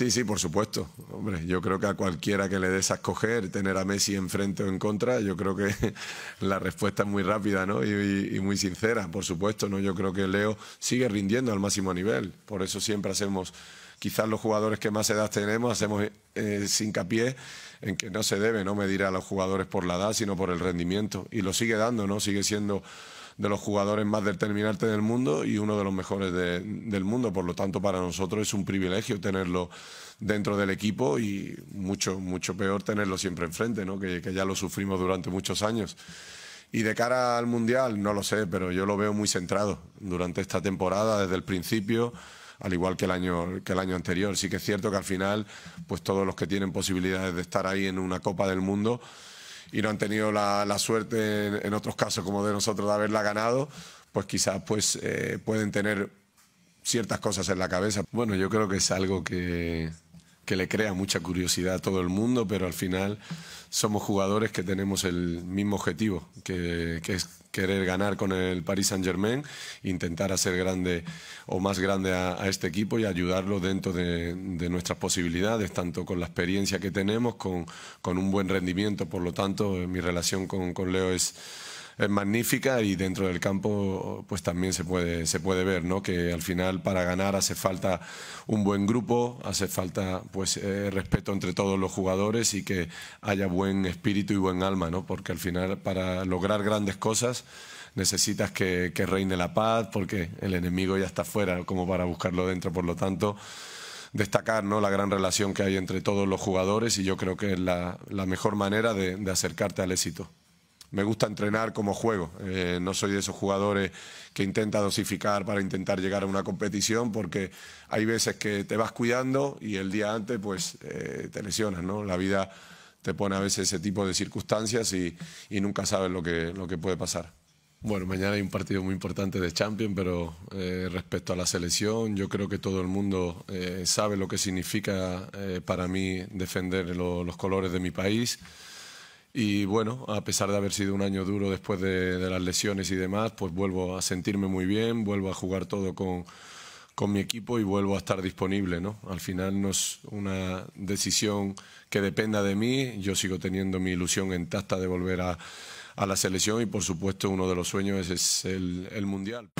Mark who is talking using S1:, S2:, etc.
S1: Sí, sí, por supuesto. Hombre, yo creo que a cualquiera que le des a escoger tener a Messi enfrente o en contra, yo creo que la respuesta es muy rápida ¿no? y, muy sincera, por supuesto. ¿no? Yo creo que Leo sigue rindiendo al máximo nivel. Por eso siempre hacemos, quizás los jugadores que más edad tenemos, hacemos eh, hincapié en que no se debe ¿no? medir a los jugadores por la edad, sino por el rendimiento. Y lo sigue dando, ¿no? Sigue siendo de los jugadores más determinantes del mundo y uno de los mejores del mundo. Por lo tanto, para nosotros es un privilegio tenerlo dentro del equipo y mucho, mucho peor tenerlo siempre enfrente, ¿no? que, que ya lo sufrimos durante muchos años. Y de cara al Mundial, no lo sé, pero yo lo veo muy centrado durante esta temporada, desde el principio, al igual que el año, que el año anterior. Sí que es cierto que al final, pues todos los que tienen posibilidades de estar ahí en una Copa del Mundo, y no han tenido la, suerte en, otros casos como de nosotros de haberla ganado, pues quizás pues, eh, pueden tener ciertas cosas en la cabeza. Bueno, yo creo que es algo que, que le crea mucha curiosidad a todo el mundo, pero al final somos jugadores que tenemos el mismo objetivo, que, es querer ganar con el Paris Saint Germain, intentar hacer grande o más grande a, este equipo y ayudarlo dentro de, nuestras posibilidades, tanto con la experiencia que tenemos, con, un buen rendimiento. Por lo tanto, eh, mi relación con Leo es es eh, magnífica y dentro del campo pues también se puede, se puede ver, ¿no? Que al final para ganar hace falta un buen grupo, hace falta pues eh, respeto entre todos los jugadores y que haya buen espíritu y buen alma, ¿no? Porque al final para lograr grandes cosas necesitas que, reine la paz porque el enemigo ya está fuera como para buscarlo dentro, por lo tanto destacar ¿no? la gran relación que hay entre todos los jugadores y yo creo que es la, mejor manera de acercarte al éxito me gusta entrenar como juego. Eh, no soy de esos jugadores que intenta dosificar para intentar llegar a una competición, porque hay veces que te vas cuidando y el día antes pues eh, te lesionas, ¿no? La vida te pone a veces ese tipo de circunstancias y, nunca sabes lo que, lo que puede pasar. Bueno, mañana hay un partido muy importante de Champions, pero eh, respecto a la selección, yo creo que todo el mundo sabe lo que significa para mí defender los colores de mi país. Y bueno, a pesar de haber sido un año duro después de, las lesiones y demás, pues vuelvo a sentirme muy bien, vuelvo a jugar todo con, con mi equipo y vuelvo a estar disponible. ¿no? Al final no es una decisión que dependa de mí, yo sigo teniendo mi ilusión en intacta de volver a, a la selección y por supuesto uno de los sueños es, el Mundial.